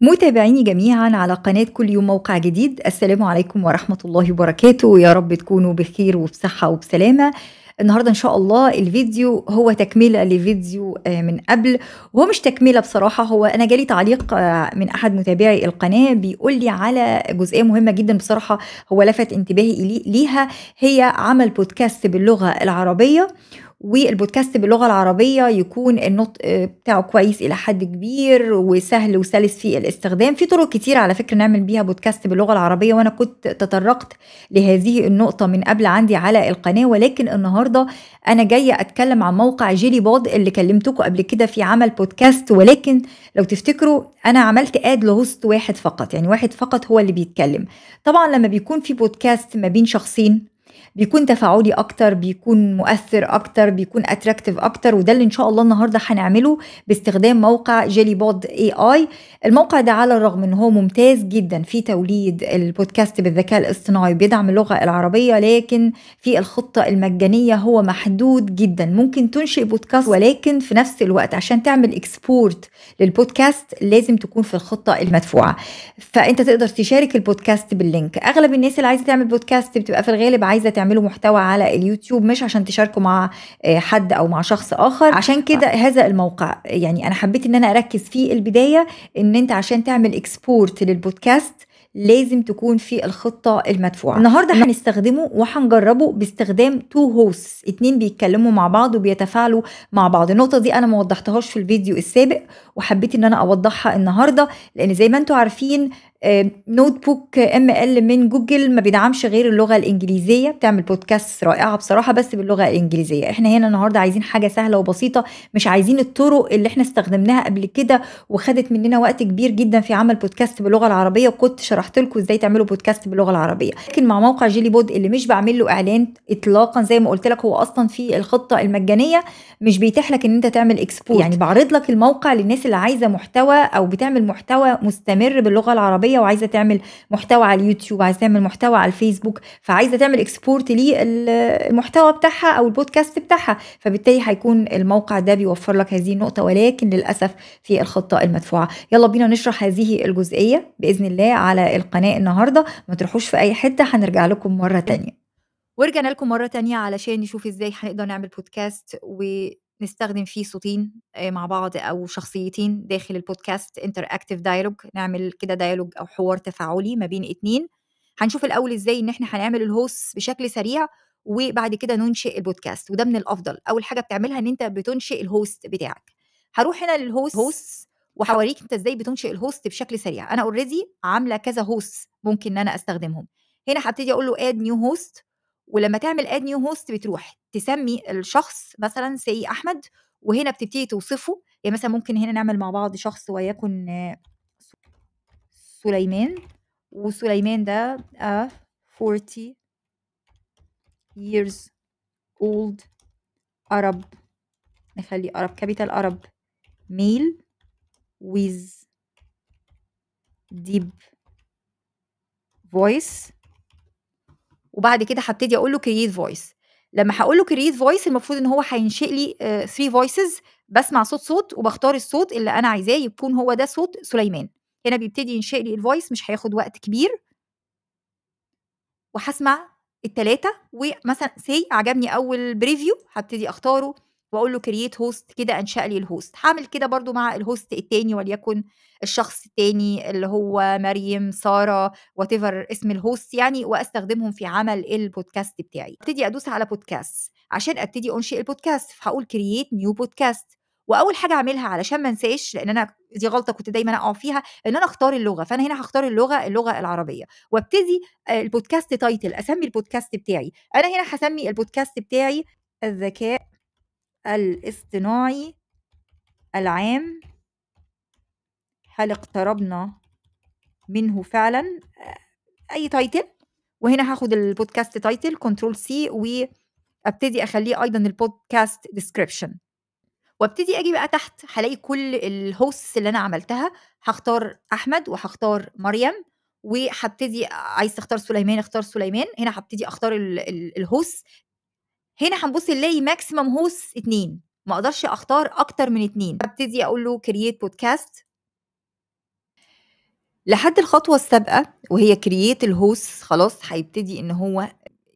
متابعيني جميعا على قناة كل يوم موقع جديد السلام عليكم ورحمة الله وبركاته يا رب تكونوا بخير وبصحة وبسلامة النهارده ان شاء الله الفيديو هو تكمله لفيديو آه، من قبل وهو مش تكمله بصراحه هو انا جالي تعليق آه، من احد متابعي القناه بيقول لي على جزئيه مهمه جدا بصراحه هو لفت انتباهي ليها هي عمل بودكاست باللغه العربيه والبودكاست باللغه العربيه يكون النطق آه، بتاعه كويس الى حد كبير وسهل وسلس في الاستخدام في طرق كتير على فكره نعمل بيها بودكاست باللغه العربيه وانا كنت تطرقت لهذه النقطه من قبل عندي على القناه ولكن النهارده انا جايه اتكلم عن موقع جيلي باد اللي كلمتكم قبل كده في عمل بودكاست ولكن لو تفتكروا انا عملت اد لهوست واحد فقط يعني واحد فقط هو اللي بيتكلم طبعا لما بيكون في بودكاست ما بين شخصين بيكون تفاعلي اكتر بيكون مؤثر اكتر بيكون اتراكتيف اكتر وده اللي ان شاء الله النهارده هنعمله باستخدام موقع جيلي بود اي اي الموقع ده على الرغم ان هو ممتاز جدا في توليد البودكاست بالذكاء الاصطناعي بيدعم اللغه العربيه لكن في الخطه المجانيه هو محدود جدا ممكن تنشئ بودكاست ولكن في نفس الوقت عشان تعمل اكسبورت للبودكاست لازم تكون في الخطه المدفوعه فانت تقدر تشارك البودكاست باللينك اغلب الناس اللي عايزه تعمل بودكاست بتبقى في الغالب عايزه تعملوا محتوى على اليوتيوب مش عشان تشاركوا مع آه، حد او مع شخص اخر عشان كده آه. هذا الموقع يعني انا حبيت ان انا اركز في البدايه ان انت عشان تعمل اكسبورت للبودكاست لازم تكون في الخطة المدفوعة النهاردة نعم. هنستخدمه وهنجربه باستخدام تو هوس اتنين بيتكلموا مع بعض وبيتفاعلوا مع بعض النقطة دي أنا ما وضحتهاش في الفيديو السابق وحبيت إن أنا أوضحها النهاردة لأن زي ما أنتوا عارفين نوت بوك ام ال من جوجل ما بيدعمش غير اللغه الانجليزيه بتعمل بودكاست رائعه بصراحه بس باللغه الانجليزيه احنا هنا النهارده عايزين حاجه سهله وبسيطه مش عايزين الطرق اللي احنا استخدمناها قبل كده وخدت مننا وقت كبير جدا في عمل بودكاست باللغه العربيه وكنت شرحت لكم ازاي تعملوا بودكاست باللغه العربيه لكن مع موقع جيلي بود اللي مش بعمل له اعلان اطلاقا زي ما قلت لك هو اصلا في الخطه المجانيه مش بيتيح لك ان انت تعمل اكسبورت يعني بعرض لك الموقع للناس اللي عايزه محتوى او بتعمل محتوى مستمر باللغه العربيه العربيه وعايزه تعمل محتوى على اليوتيوب عايزه تعمل محتوى على الفيسبوك فعايزه تعمل اكسبورت للمحتوى بتاعها او البودكاست بتاعها فبالتالي هيكون الموقع ده بيوفر لك هذه النقطه ولكن للاسف في الخطه المدفوعه يلا بينا نشرح هذه الجزئيه باذن الله على القناه النهارده ما تروحوش في اي حته هنرجع لكم مره تانية ورجعنا لكم مرة تانية علشان نشوف ازاي هنقدر نعمل بودكاست و نستخدم فيه صوتين آه، مع بعض او شخصيتين داخل البودكاست انتر اكتف دايلوج نعمل كده دايلوج او حوار تفاعلي ما بين اتنين هنشوف الاول ازاي ان احنا هنعمل الهوست بشكل سريع وبعد كده ننشئ البودكاست وده من الافضل اول حاجه بتعملها ان انت بتنشئ الهوست بتاعك هروح هنا للهوست هوست وهوريك انت ازاي بتنشئ الهوست بشكل سريع انا اوريدي عامله كذا هوست ممكن ان انا استخدمهم هنا هبتدي اقول له اد نيو هوست ولما تعمل اد نيو هوست بتروح تسمي الشخص مثلا سي احمد وهنا بتبتدي توصفه يعني مثلا ممكن هنا نعمل مع بعض شخص ويكن سليمان وسليمان ده 40 آه، years old Arab نخلي Arab capital Arab male with deep voice وبعد كده هبتدي اقول له كرييت فويس لما هقول له كرييت فويس المفروض ان هو هينشئ لي 3 آه، فويسز بسمع صوت صوت وبختار الصوت اللي انا عايزاه يكون هو ده صوت سليمان هنا بيبتدي ينشئ لي الفويس مش هياخد وقت كبير وهسمع التلاتة ومثلا سي عجبني اول بريفيو هبتدي اختاره واقول له كرييت هوست كده انشا لي الهوست هعمل كده برضو مع الهوست التاني وليكن الشخص التاني اللي هو مريم ساره وات اسم الهوست يعني واستخدمهم في عمل البودكاست بتاعي ابتدي ادوس على بودكاست عشان ابتدي انشئ البودكاست فهقول كرييت نيو بودكاست واول حاجه اعملها علشان ما انساش لان انا دي غلطه كنت دايما اقع فيها ان انا اختار اللغه فانا هنا هختار اللغه اللغه العربيه وابتدي آه، البودكاست تايتل اسمي البودكاست بتاعي انا هنا هسمي البودكاست بتاعي الذكاء الاصطناعي العام هل اقتربنا منه فعلا اي تايتل وهنا هاخد البودكاست تايتل كنترول سي وابتدي اخليه ايضا البودكاست ديسكريبشن وابتدي اجي بقى تحت هلاقي كل الهوستس اللي انا عملتها هختار احمد وهختار مريم وهبتدي عايز تختار سليمان اختار سليمان هنا هبتدي اختار الهوست هنا هنبص نلاقي ماكسيمم هوس اتنين ما اقدرش اختار اكتر من اتنين ابتدي اقول له كرييت بودكاست لحد الخطوه السابقه وهي كرييت الهوس خلاص هيبتدي ان هو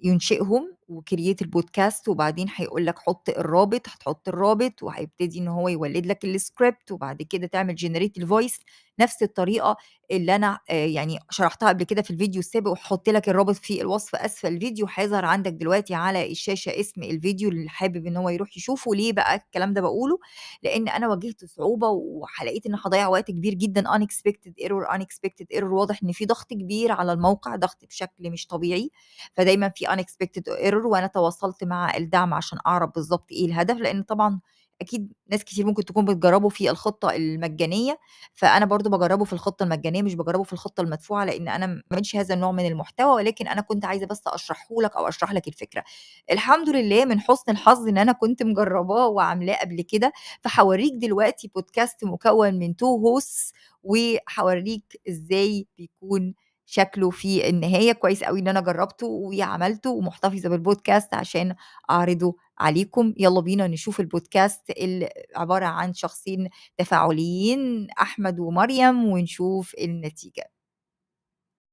ينشئهم وكرييت البودكاست وبعدين هيقول لك حط الرابط هتحط الرابط وهيبتدي ان هو يولد لك السكريبت وبعد كده تعمل جنريت الفويس نفس الطريقه اللي انا آه، يعني شرحتها قبل كده في الفيديو السابق وحط لك الرابط في الوصف اسفل الفيديو هيظهر عندك دلوقتي على الشاشه اسم الفيديو اللي حابب ان هو يروح يشوفه ليه بقى الكلام ده بقوله لان انا واجهت صعوبه وحلقيت ان هضيع وقت كبير جدا unexpected ايرور unexpected ايرور واضح ان في ضغط كبير على الموقع ضغط بشكل مش طبيعي فدايما في unexpected ايرور التكرر وانا تواصلت مع الدعم عشان اعرف بالظبط ايه الهدف لان طبعا اكيد ناس كتير ممكن تكون بتجربه في الخطه المجانيه فانا برضو بجربه في الخطه المجانيه مش بجربه في الخطه المدفوعه لان انا ما هذا النوع من المحتوى ولكن انا كنت عايزه بس اشرحه لك او اشرح لك الفكره الحمد لله من حسن الحظ ان انا كنت مجرباه وعاملاه قبل كده فهوريك دلوقتي بودكاست مكون من تو هوس وهوريك ازاي بيكون شكله في النهاية كويس قوي ان انا جربته وعملته ومحتفظة بالبودكاست عشان اعرضه عليكم يلا بينا نشوف البودكاست اللي عبارة عن شخصين تفاعليين احمد ومريم ونشوف النتيجة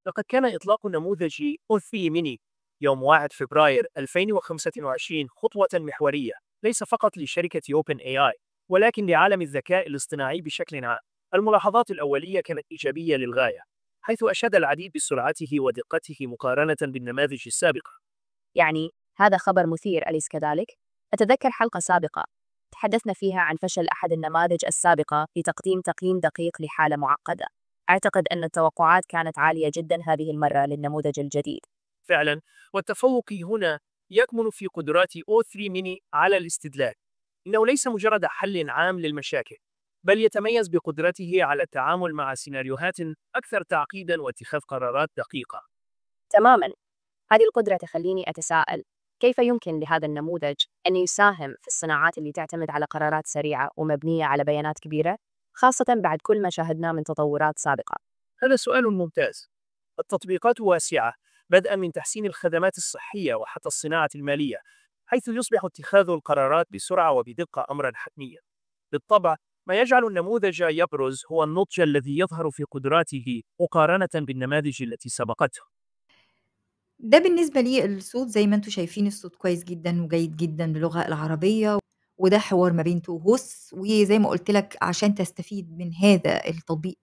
لقد كان إطلاق نموذج أوثي ميني يوم 1 فبراير 2025 خطوة محورية ليس فقط لشركة أوبن اي اي ولكن لعالم الذكاء الاصطناعي بشكل عام الملاحظات الأولية كانت إيجابية للغاية حيث أشاد العديد بسرعته ودقته مقارنة بالنماذج السابقة يعني هذا خبر مثير أليس كذلك؟ أتذكر حلقة سابقة تحدثنا فيها عن فشل أحد النماذج السابقة في تقديم تقييم دقيق لحالة معقدة أعتقد أن التوقعات كانت عالية جدا هذه المرة للنموذج الجديد فعلا والتفوق هنا يكمن في قدرات O3 ميني على الاستدلال إنه ليس مجرد حل عام للمشاكل بل يتميز بقدرته على التعامل مع سيناريوهات أكثر تعقيدا واتخاذ قرارات دقيقة. تماما. هذه القدرة تخليني أتساءل كيف يمكن لهذا النموذج أن يساهم في الصناعات اللي تعتمد على قرارات سريعة ومبنية على بيانات كبيرة خاصة بعد كل ما شاهدناه من تطورات سابقة؟ هذا سؤال ممتاز. التطبيقات واسعة بدءا من تحسين الخدمات الصحية وحتى الصناعة المالية حيث يصبح اتخاذ القرارات بسرعة وبدقة أمرا حتميا. بالطبع ما يجعل النموذج يبرز هو النضج الذي يظهر في قدراته مقارنة بالنماذج التي سبقته ده بالنسبة لي الصوت زي ما انتم شايفين الصوت كويس جدا وجيد جدا باللغة العربية وده حوار ما بين تو وزي ما قلت لك عشان تستفيد من هذا التطبيق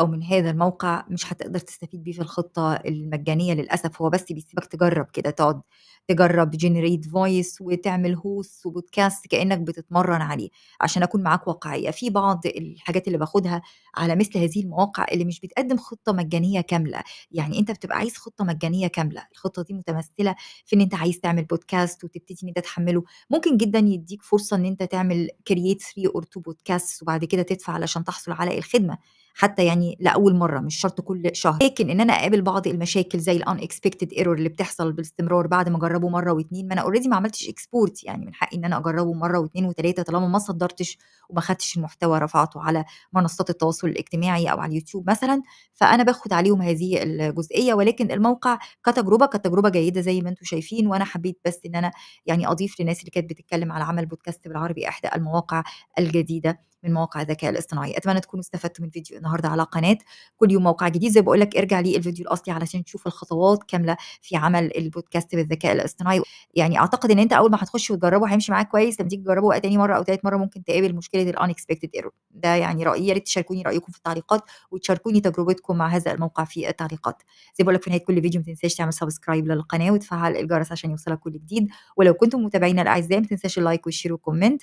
او من هذا الموقع مش هتقدر تستفيد بيه في الخطه المجانيه للاسف هو بس بيسيبك تجرب كده تقعد تجرب جنريت فويس وتعمل هوست وبودكاست كانك بتتمرن عليه عشان اكون معاك واقعيه في بعض الحاجات اللي باخدها على مثل هذه المواقع اللي مش بتقدم خطه مجانيه كامله يعني انت بتبقى عايز خطه مجانيه كامله الخطه دي متمثله في ان انت عايز تعمل بودكاست وتبتدي ان انت تحمله ممكن جدا يديك فرصه ان انت تعمل كرييت 3 اور 2 بودكاست وبعد كده تدفع علشان تحصل على الخدمه حتى يعني لاول مره مش شرط كل شهر لكن ان انا اقابل بعض المشاكل زي الان اكسبكتد ايرور اللي بتحصل باستمرار بعد ما اجربه مره واثنين ما انا اوريدي ما عملتش اكسبورت يعني من حقي ان انا اجربه مره واثنين وثلاثه طالما ما صدرتش وما خدتش المحتوى رفعته على منصات التواصل الاجتماعي او على اليوتيوب مثلا فانا باخد عليهم هذه الجزئيه ولكن الموقع كتجربه كانت تجربه جيده زي ما انتم شايفين وانا حبيت بس ان انا يعني اضيف للناس اللي كانت بتتكلم على عمل بودكاست بالعربي احدى المواقع الجديده من مواقع الذكاء الاصطناعي اتمنى تكونوا استفدتوا من فيديو النهارده على قناه كل يوم موقع جديد زي بقول لك ارجع لي الفيديو الاصلي علشان تشوف الخطوات كامله في عمل البودكاست بالذكاء الاصطناعي يعني اعتقد ان انت اول ما هتخش وتجربه هيمشي معاك كويس لما تيجي تجربه تاني مره او ثالث مره ممكن تقابل مشكله الانكسبكتد ايرور ده يعني رايي يا ريت تشاركوني رايكم في التعليقات وتشاركوني تجربتكم مع هذا الموقع في التعليقات زي بقول لك في نهايه كل فيديو ما تنساش تعمل سبسكرايب للقناه وتفعل الجرس عشان يوصلك كل جديد ولو كنتم متابعينا الاعزاء ما تنساش اللايك والشير والكومنت